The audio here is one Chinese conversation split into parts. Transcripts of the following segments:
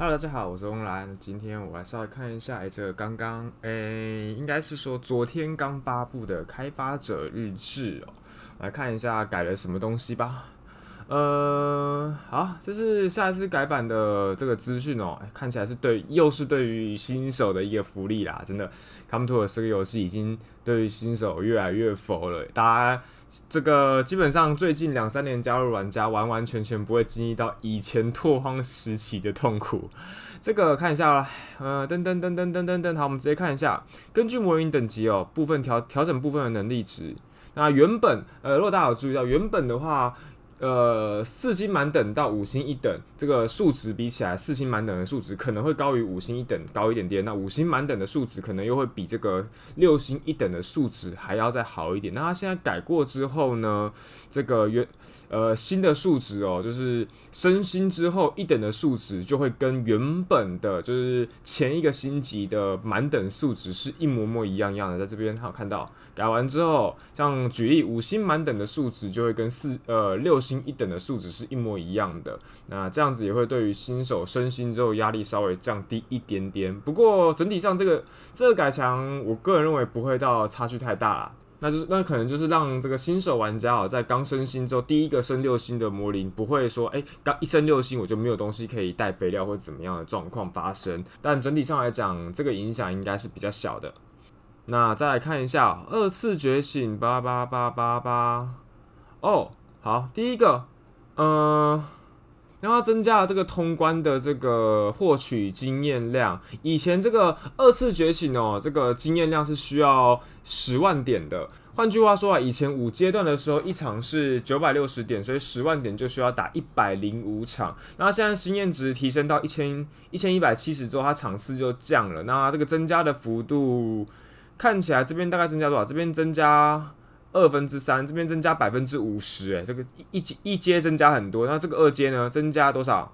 哈喽，大家好，我是翁兰。今天我来稍微看一下这个刚刚，诶，应该是说昨天刚发布的开发者日志哦，来看一下改了什么东西吧。呃，好，这是下一次改版的这个资讯哦，看起来是对，又是对于新手的一个福利啦，真的，Come to 我这个游戏已经对于新手越来越佛了，大家这个基本上最近两三年加入玩家，完完全全不会经历到以前拓荒时期的痛苦，这个看一下，呃，噔噔噔噔噔噔噔，好，我们直接看一下，根据魔云等级哦，部分调调整部分的能力值，那原本，呃，如果大家有注意到，原本的话。呃，四星满等到五星一等，这个数值比起来，四星满等的数值可能会高于五星一等高一点点。那五星满等的数值可能又会比这个六星一等的数值还要再好一点。那它现在改过之后呢，这个原呃新的数值哦，就是升星之后一等的数值就会跟原本的就是前一个星级的满等数值是一模模一样样的。在这边他有看到改完之后，像举例五星满等的数值就会跟四呃六。一等的数值是一模一样的，那这样子也会对于新手升星之后压力稍微降低一点点。不过整体上这个这个改强，我个人认为不会到差距太大啦。那就是那可能就是让这个新手玩家哦，在刚升星之后第一个升六星的魔灵，不会说哎刚一升六星我就没有东西可以带肥料或怎么样的状况发生。但整体上来讲，这个影响应该是比较小的。那再来看一下二次觉醒八八八八八哦。好，第一个，呃，然后增加了这个通关的这个获取经验量。以前这个二次觉醒哦，这个经验量是需要十万点的。换句话说啊，以前五阶段的时候一场是九百六十点，所以十万点就需要打一百零五场。那现在经验值提升到一千一千一百七十之后，它场次就降了。那这个增加的幅度看起来这边大概增加多少？这边增加。二分之三，这边增加百分之五十，哎，这个一阶一阶增加很多，那这个二阶呢，增加多少？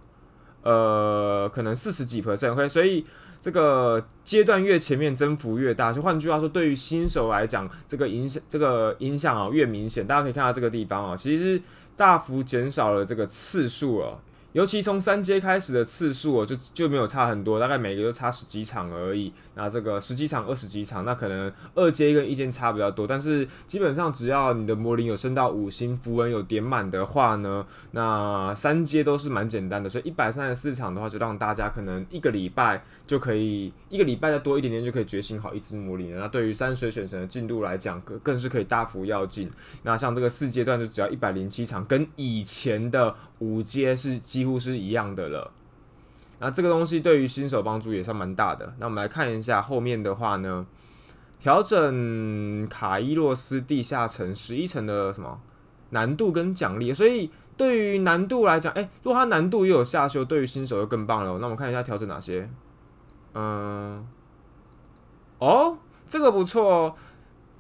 呃，可能四十几 percent。OK，所以这个阶段越前面增幅越大，就换句话说，对于新手来讲，这个影响这个影响啊越明显。大家可以看到这个地方啊，其实大幅减少了这个次数了。尤其从三阶开始的次数哦，就就没有差很多，大概每个都差十几场而已。那这个十几场、二十几场，那可能二阶跟一阶差比较多，但是基本上只要你的魔灵有升到五星，符文有点满的话呢，那三阶都是蛮简单的。所以一百三十四场的话，就让大家可能一个礼拜就可以，一个礼拜再多一点点就可以觉醒好一只魔灵。那对于山水选神的进度来讲，更更是可以大幅要进。那像这个四阶段就只要一百零七场，跟以前的五阶是基。几乎是一样的了。那这个东西对于新手帮助也算蛮大的。那我们来看一下后面的话呢，调整卡伊洛斯地下城十一层的什么难度跟奖励。所以对于难度来讲，哎，如果它难度又有下修，对于新手又更棒了。那我们看一下调整哪些？嗯，哦，这个不错哦。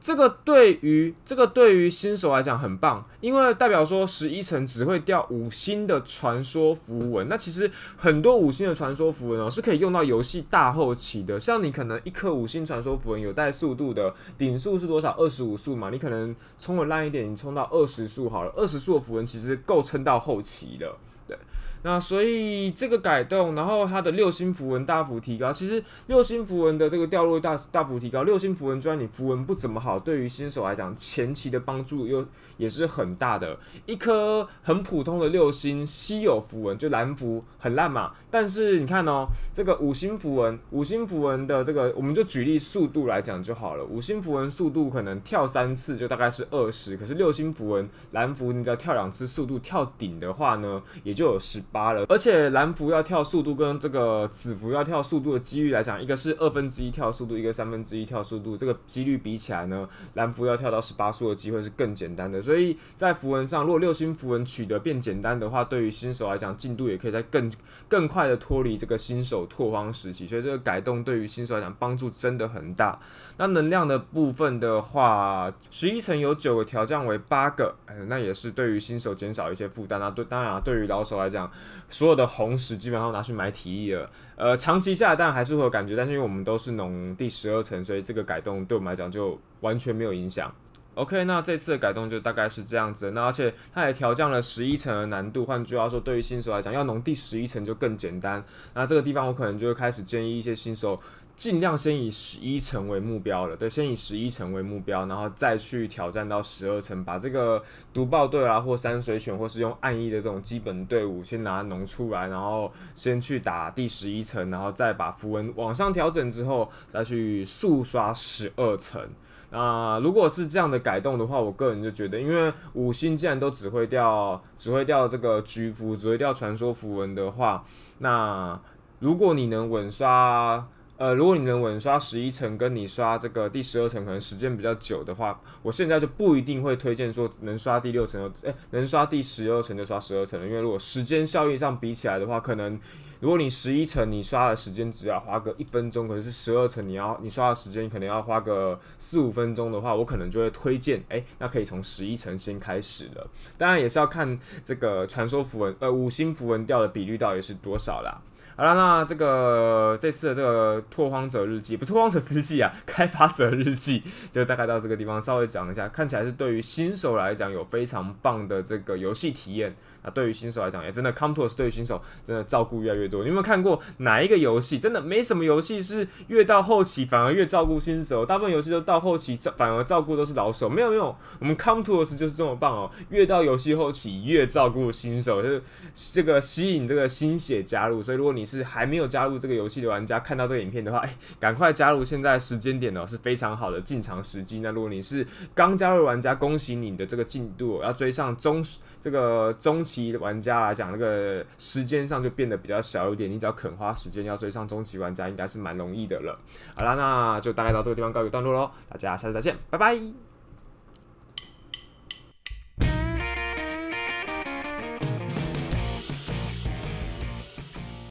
这个对于这个对于新手来讲很棒，因为代表说十一层只会掉五星的传说符文。那其实很多五星的传说符文哦是可以用到游戏大后期的。像你可能一颗五星传说符文有带速度的，顶速是多少？二十五速嘛。你可能冲的烂一点，你冲到二十速好了。二十速的符文其实够撑到后期的，对。那所以这个改动，然后它的六星符文大幅提高，其实六星符文的这个掉落大大幅提高。六星符文虽然你符文不怎么好，对于新手来讲，前期的帮助又也是很大的。一颗很普通的六星稀有符文，就蓝符很烂嘛。但是你看哦，这个五星符文，五星符文的这个，我们就举例速度来讲就好了。五星符文速度可能跳三次就大概是二十，可是六星符文蓝符你只要跳两次，速度跳顶的话呢，也就有十。八了，而且蓝服要跳速度跟这个紫服要跳速度的几率来讲，一个是二分之一跳速度，一个三分之一跳速度，这个几率比起来呢，蓝服要跳到十八速的机会是更简单的。所以在符文上，如果六星符文取得变简单的话，对于新手来讲，进度也可以在更更快的脱离这个新手拓荒时期。所以这个改动对于新手来讲帮助真的很大。那能量的部分的话，十一层有九个调降为八个，哎，那也是对于新手减少一些负担啊。对，当然对于老手来讲。所有的红石基本上拿去买体力了，呃，长期下蛋还是会有感觉，但是因为我们都是农第十二层，所以这个改动对我们来讲就完全没有影响。OK，那这次的改动就大概是这样子。那而且它也调降了十一层的难度。换句话说，对于新手来讲，要弄第十一层就更简单。那这个地方我可能就会开始建议一些新手，尽量先以十一层为目标了。对，先以十一层为目标，然后再去挑战到十二层，把这个毒爆队啊，或山水选，或是用暗翼的这种基本队伍先拿弄出来，然后先去打第十一层，然后再把符文往上调整之后，再去速刷十二层。那如果是这样的改动的话，我个人就觉得，因为五星竟然都只会掉，只会掉这个局服，只会掉传说符文的话，那如果你能稳刷。呃，如果你能稳刷十一层，跟你刷这个第十二层可能时间比较久的话，我现在就不一定会推荐说能刷第六层，哎，能刷第十二层就刷十二层了。因为如果时间效益上比起来的话，可能如果你十一层你刷的时间只要花个一分钟，可是十二层你要你刷的时间可能要花个四五分钟的话，我可能就会推荐，哎，那可以从十一层先开始了。当然也是要看这个传说符文，呃，五星符文掉的比率到底是多少啦。好了，那这个这次的这个《拓荒者日记》不，《拓荒者日记》啊，《开发者日记》就大概到这个地方稍微讲一下。看起来是对于新手来讲有非常棒的这个游戏体验啊。对于新手来讲，也真的 c o m t o s 对于新手真的照顾越来越多。你有没有看过哪一个游戏？真的没什么游戏是越到后期反而越照顾新手，大部分游戏都到后期反而照顾都是老手。没有，没有，我们 c o m t o s 就是这么棒哦。越到游戏后期越照顾新手，就是这个吸引这个新血加入。所以如果你是还没有加入这个游戏的玩家看到这个影片的话，哎，赶快加入！现在时间点呢是非常好的进场时机。那如果你是刚加入玩家，恭喜你的这个进度要追上中这个中期玩家来讲，那个时间上就变得比较小一点。你只要肯花时间要追上中期玩家，应该是蛮容易的了。好啦，那就大概到这个地方告一段落喽。大家下次再见，拜拜。